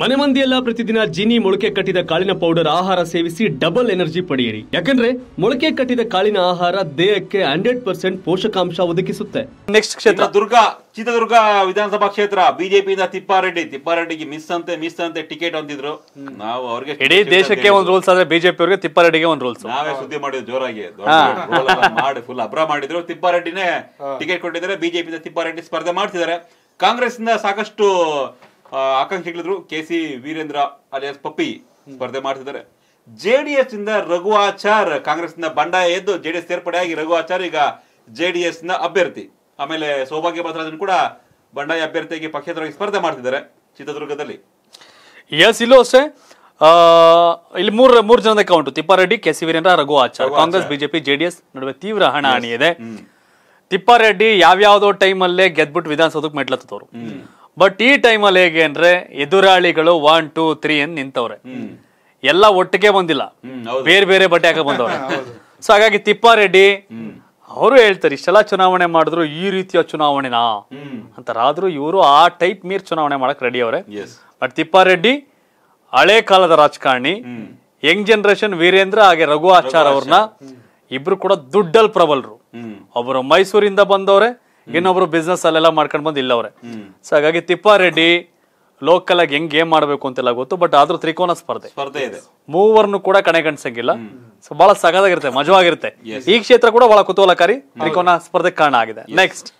ಮನೆ ಮಂದಿಯೆಲ್ಲ ಪ್ರತಿದಿನ ಜೀನಿ ಮೊಳಕೆ ಕಟ್ಟಿದ ಕಾಳಿನ ಪೌಡರ್ ಆಹಾರ ಸೇವಿಸಿ ಡಬಲ್ ಎನರ್ಜಿ ಪಡೆಯಿರಿ ಯಾಕಂದ್ರೆ ಮೊಳಕೆ ಕಟ್ಟಿದ ಕಾಳಿನ ಆಹಾರ ದೇಹಕ್ಕೆ ಹಂಡ್ರೆಡ್ ಪರ್ಸೆಂಟ್ ಪೋಷಕಾಂಶ ಒದಗಿಸುತ್ತೆ ನೆಕ್ಸ್ಟ್ ಕ್ಷೇತ್ರ ದುರ್ಗ ಚಿತ್ರದುರ್ಗ ವಿಧಾನಸಭಾ ಕ್ಷೇತ್ರ ಬಿಜೆಪಿಯಿಂದ ತಿಪ್ಪಾರೆಡ್ಡಿ ತಿಪ್ಪಾರೆಡ್ಡಿಗೆ ಮಿಸ್ ಅಂತೆ ಮಿಸ್ ಅಂತೆ ಟಿಕೆಟ್ ಹೊಂದಿದ್ರು ನಾವು ಅವ್ರಿಗೆ ಇಡೀ ದೇಶಕ್ಕೆ ಒಂದು ರೂಲ್ಸ್ ಆದ್ರೆ ಬಿಜೆಪಿ ಅವರಿಗೆ ತಿಪ್ಪಾರೆಡ್ಡಿಗೆ ಒಂದು ರೂಲ್ಸ್ ನಾವೇ ಸುದ್ದಿ ಮಾಡಿದ್ರು ಜೋರಾಗಿ ಮಾಡಿ ಫುಲ್ ಅಬ್ರ ಮಾಡಿದ್ರು ತಿಪ್ಪಾರೆಡ್ಡಿನೇ ಟಿಕೆಟ್ ಕೊಟ್ಟಿದ್ರೆ ಬಿಜೆಪಿಯಿಂದ ತಿಪ್ಪಾರೆಡ್ಡಿ ಸ್ಪರ್ಧೆ ಮಾಡ್ತಿದ್ದಾರೆ ಕಾಂಗ್ರೆಸ್ ಇಂದ ಸಾಕಷ್ಟು ಆಕಾಂಕ್ಷಿಗಳಿದ್ರು K C Veerendra alias Pappi ಸ್ಪರ್ಧೆ ಮಾಡ್ತಿದ್ದಾರೆ ಜೆಡಿಎಸ್ ಇಂದ ಆಚಾರ್ ಕಾಂಗ್ರೆಸ್ ನ ಬಂಡಾಯ ಎದ್ದು ಜೆಡಿಎಸ್ ಸೇರ್ಪಡೆಯಾಗಿ ಆಚಾರ್ ಈಗ ಜೆಡಿಎಸ್ ನ ಅಭ್ಯರ್ಥಿ ಆಮೇಲೆ ಸೌಭಾಗ್ಯ ಬಸರಾಜನ್ ಕೂಡ ಬಂಡಾಯ ಅಭ್ಯರ್ಥಿಯಾಗಿ ಪಕ್ಷೇತರವಾಗಿ ಸ್ಪರ್ಧೆ ಮಾಡ್ತಿದ್ದಾರೆ ಚಿತ್ರದುರ್ಗದಲ್ಲಿ ಎಸ್ ಇಲ್ಲೂ ಅಷ್ಟೇ ಇಲ್ಲಿ ಮೂರ್ ಮೂರ್ ಜನದ count Thippareddy K C Veerendra Raghu Achar Congress BJP JDS ನಡುವೆ ತೀವ್ರ ಹಣಾಹಣಿ ಇದೆ ತಿಪ್ಪಾರೆಡ್ಡಿ ಯಾವ್ಯಾವ್ದೋ ಟೈಮಲ್ಲೇ ಗೆದ್ಬಿಟ್ಟು ವಿಧಾನಸೌಧಕ್ಕೆ ಮೆಟ್ಲತ್ತದವರು ಬಟ್ ಈ ಟೈಮಲ್ಲಿ ಹೇಗೆ ಅಂದ್ರೆ ಎದುರಾಳಿಗಳು ಒನ್ ಟೂ ತ್ರೀ ಅಂತ ನಿಂತವ್ರೆ ಎಲ್ಲ ಒಟ್ಟಿಗೆ ಬಂದಿಲ್ಲ ಬೇರೆ ಬೇರೆ ಬಟ್ಟೆ ಹಾಕ ಬಂದವ್ರೆ ಸೊ ಹಾಗಾಗಿ ತಿಪ್ಪಾರೆಡ್ಡಿ ಅವರು ಹೇಳ್ತಾರೆ ಇಷ್ಟೆಲ್ಲ ಚುನಾವಣೆ ಮಾಡಿದ್ರು ಈ ರೀತಿಯ ಚುನಾವಣೆನಾ ಅಂತಾರಾದ್ರೂ ಇವರು ಆ ಟೈಪ್ ಮೀರ್ ಚುನಾವಣೆ ಮಾಡಕ್ ರೆಡಿ ಅವ್ರೆ ಬಟ್ ತಿಪ್ಪಾರೆಡ್ಡಿ ಹಳೆ ಕಾಲದ ರಾಜಕಾರಣಿ ಯಂಗ್ ಜನರೇಷನ್ ವೀರೇಂದ್ರ ಹಾಗೆ ರಘು ಆಚಾರ್ ಅವ್ರನ್ನ ಇಬ್ರು ಕೂಡ ದುಡ್ಡಲ್ ಪ್ರಬಲರು ಒಬ್ಬರು ಮೈಸೂರಿಂದ ಬಂದವ್ರೆ ಇನ್ನೊಬ್ರು ಬಿಸ್ನೆಸ್ ಅಲ್ಲೆಲ್ಲ ಮಾಡ್ಕೊಂಡು ಬಂದು ಅವ್ರೆ ಸೊ ಹಾಗಾಗಿ ತಿಪ್ಪಾರೆಡ್ಡಿ ಲೋಕಲ್ ಆಗಿ ಹೆಂಗ್ ಗೇಮ್ ಮಾಡ್ಬೇಕು ಅಂತೆಲ್ಲ ಗೊತ್ತು ಬಟ್ ಆದ್ರೂ ತ್ರಿಕೋನ ಸ್ಪರ್ಧೆ ಸ್ಪರ್ಧೆ ಇದೆ ಮೂವರ್ನು ಕೂಡ ಕಣೆಗಣಿಸಂಗಿಲ್ಲ ಸೊ ಬಹಳ ಸಗದಾಗಿರುತ್ತೆ ಮಜವಾಗಿರುತ್ತೆ ಈ ಕ್ಷೇತ್ರ ಕೂಡ ಬಹಳ ಕುತೂಹಲಕಾರಿ ತ್ರಿಕೋನ ಸ್ಪರ್ಧೆ ಕಾರಣ ಆಗಿದೆ ನೆಕ್ಸ್ಟ್